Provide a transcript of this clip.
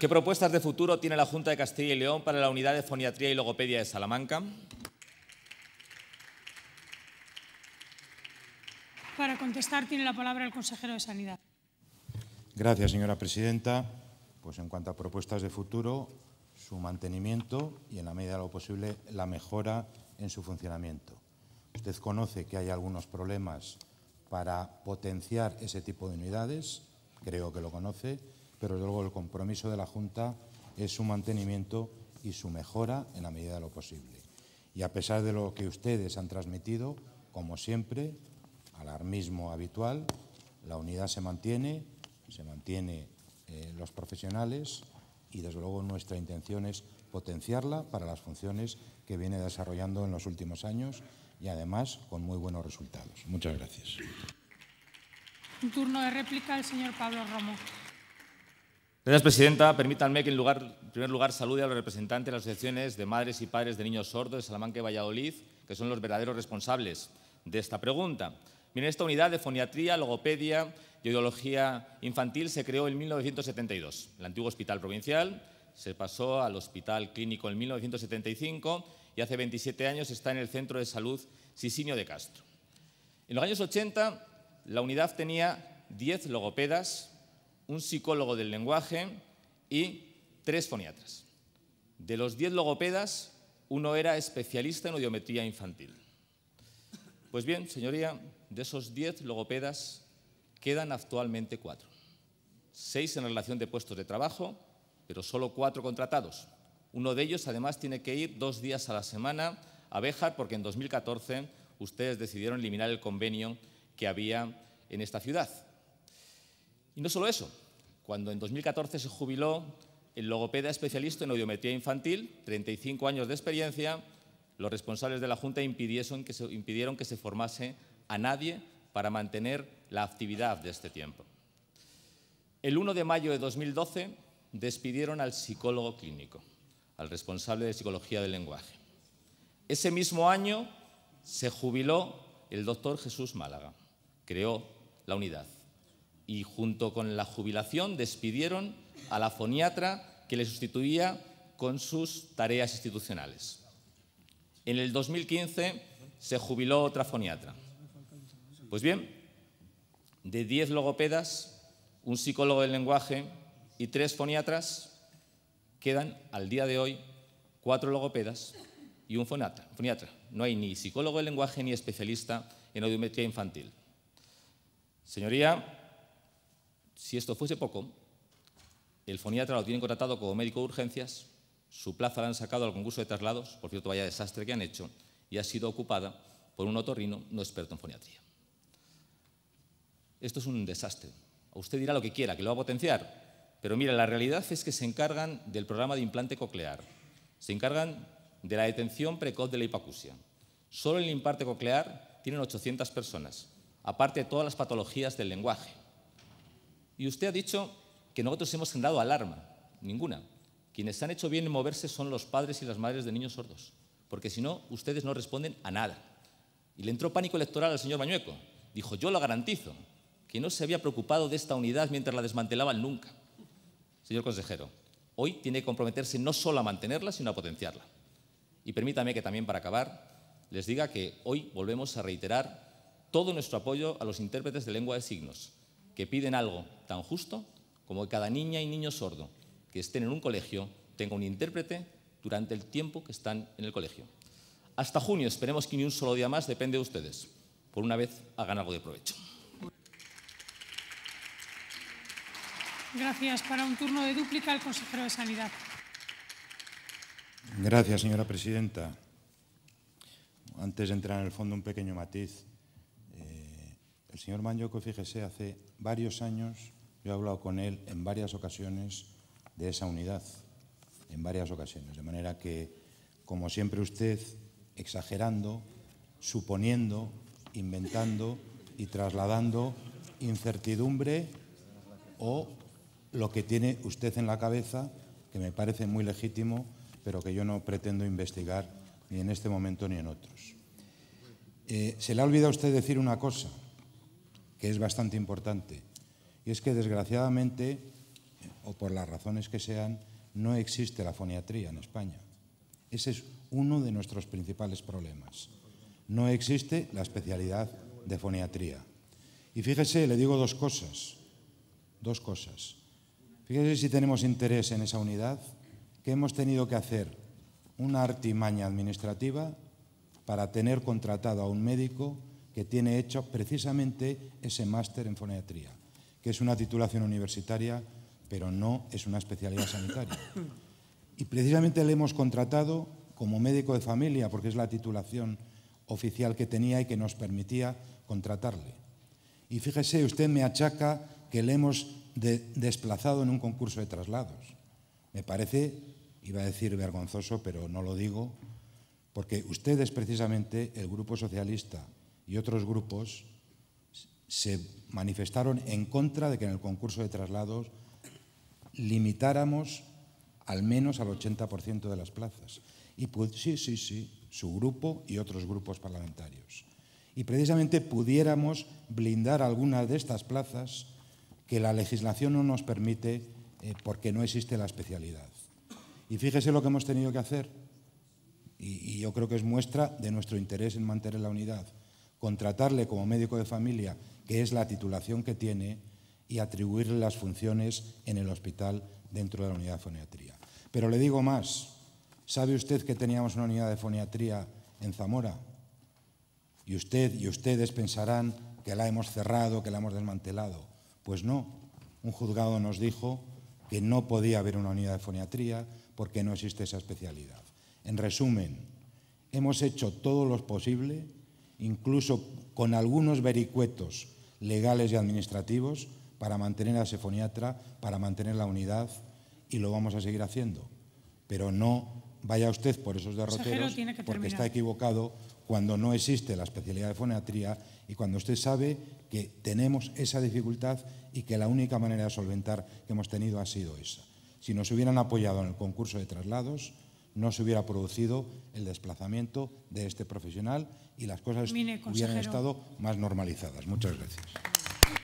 ¿Qué propuestas de futuro tiene la Junta de Castilla y León para la Unidad de Foniatría y Logopedia de Salamanca? Para contestar tiene la palabra el consejero de Sanidad. Gracias, señora presidenta. Pues en cuanto a propuestas de futuro, su mantenimiento y, en la medida de lo posible, la mejora en su funcionamiento. Usted conoce que hay algunos problemas para potenciar ese tipo de unidades, creo que lo conoce, pero luego el compromiso de la Junta es su mantenimiento y su mejora en la medida de lo posible. Y a pesar de lo que ustedes han transmitido, como siempre, alarmismo habitual, la unidad se mantiene, se mantiene eh, los profesionales y desde luego nuestra intención es potenciarla para las funciones que viene desarrollando en los últimos años y además con muy buenos resultados. Muchas gracias. Un turno de réplica el señor Pablo Romo. Señora presidenta, permítanme que en, primer lugar salude a los representantes de las asociaciones de madres y padres de niños sordos de Salamanca y Valladolid, que son los verdaderos responsables de esta pregunta. esta unidad de foniatría, logopedia y ideología infantil se creó en 1972, el antiguo hospital provincial, se pasó al hospital clínico en 1975 y hace 27 años está en el centro de salud Sisinio de Castro. En los años 80 la unidad tenía 10 logopedas, un psicólogo del lenguaje y tres foniatras. De los diez logopedas, uno era especialista en audiometría infantil. Pues bien, señoría, de esos diez logopedas quedan actualmente cuatro. Seis en relación de puestos de trabajo, pero solo cuatro contratados. Uno de ellos, además, tiene que ir dos días a la semana a Béjar, porque en 2014 ustedes decidieron eliminar el convenio que había en esta ciudad. Y no solo eso, cuando en 2014 se jubiló el logopeda especialista en audiometría infantil, 35 años de experiencia, los responsables de la Junta impidieron que se, impidieron que se formase a nadie para mantener la actividad de este tiempo. El 1 de mayo de 2012 despidieron al psicólogo clínico, al responsable de psicología del lenguaje. Ese mismo año se jubiló el doctor Jesús Málaga, creó la unidad y junto con la jubilación despidieron a la foniatra que le sustituía con sus tareas institucionales. En el 2015 se jubiló otra foniatra. Pues bien, de 10 logopedas, un psicólogo del lenguaje y tres foniatras, quedan al día de hoy cuatro logopedas y un foniatra. No hay ni psicólogo del lenguaje ni especialista en audiometría infantil. Señoría, si esto fuese poco, el foniatra lo tienen contratado como médico de urgencias, su plaza la han sacado al concurso de traslados, por cierto, vaya desastre que han hecho, y ha sido ocupada por un otorrino no experto en foniatría. Esto es un desastre. usted dirá lo que quiera, que lo va a potenciar, pero mira, la realidad es que se encargan del programa de implante coclear, se encargan de la detención precoz de la hipacusia. Solo en el implante coclear tienen 800 personas, aparte de todas las patologías del lenguaje. Y usted ha dicho que nosotros hemos generado alarma. Ninguna. Quienes han hecho bien en moverse son los padres y las madres de niños sordos, porque si no, ustedes no responden a nada. Y le entró pánico electoral al señor Bañueco. Dijo, yo lo garantizo, que no se había preocupado de esta unidad mientras la desmantelaban nunca. Señor consejero, hoy tiene que comprometerse no solo a mantenerla, sino a potenciarla. Y permítame que también para acabar les diga que hoy volvemos a reiterar todo nuestro apoyo a los intérpretes de lengua de signos, que piden algo tan justo como que cada niña y niño sordo que estén en un colegio tenga un intérprete durante el tiempo que están en el colegio. Hasta junio, esperemos que ni un solo día más, depende de ustedes. Por una vez, hagan algo de provecho. Gracias. Para un turno de dúplica, el consejero de Sanidad. Gracias, señora presidenta. Antes de entrar en el fondo, un pequeño matiz. Eh, el señor Manyoco, fíjese, hace varios años yo he hablado con él en varias ocasiones de esa unidad, en varias ocasiones, de manera que, como siempre usted, exagerando, suponiendo, inventando y trasladando incertidumbre o lo que tiene usted en la cabeza, que me parece muy legítimo, pero que yo no pretendo investigar ni en este momento ni en otros. Eh, se le ha olvidado a usted decir una cosa que es bastante importante. Y es que desgraciadamente, o por las razones que sean, no existe la foniatría en España. Ese es uno de nuestros principales problemas. No existe la especialidad de foniatría. Y fíjese, le digo dos cosas. Dos cosas. Fíjese si tenemos interés en esa unidad, que hemos tenido que hacer una artimaña administrativa para tener contratado a un médico que tiene hecho precisamente ese máster en foniatría que es una titulación universitaria, pero no es una especialidad sanitaria. Y precisamente le hemos contratado como médico de familia, porque es la titulación oficial que tenía y que nos permitía contratarle. Y fíjese, usted me achaca que le hemos desplazado en un concurso de traslados. Me parece, iba a decir vergonzoso, pero no lo digo, porque ustedes precisamente, el Grupo Socialista y otros grupos, se manifestaron en contra de que en el concurso de traslados limitáramos al menos al 80% de las plazas. Y sí, sí, sí, su grupo y otros grupos parlamentarios. Y precisamente pudiéramos blindar algunas de estas plazas que la legislación no nos permite eh, porque no existe la especialidad. Y fíjese lo que hemos tenido que hacer, y yo creo que es muestra de nuestro interés en mantener la unidad contratarle como médico de familia, que es la titulación que tiene, y atribuirle las funciones en el hospital dentro de la unidad de foniatría. Pero le digo más, ¿sabe usted que teníamos una unidad de foniatría en Zamora? Y usted y ustedes pensarán que la hemos cerrado, que la hemos desmantelado. Pues no, un juzgado nos dijo que no podía haber una unidad de foniatría porque no existe esa especialidad. En resumen, hemos hecho todo lo posible incluso con algunos vericuetos legales y administrativos, para mantener la foniatra, para mantener la unidad, y lo vamos a seguir haciendo. Pero no vaya usted por esos derroteros, porque está equivocado cuando no existe la especialidad de foniatría y cuando usted sabe que tenemos esa dificultad y que la única manera de solventar que hemos tenido ha sido esa. Si nos hubieran apoyado en el concurso de traslados, no se hubiera producido el desplazamiento de este profesional y las cosas hubieran estado más normalizadas. Muchas gracias.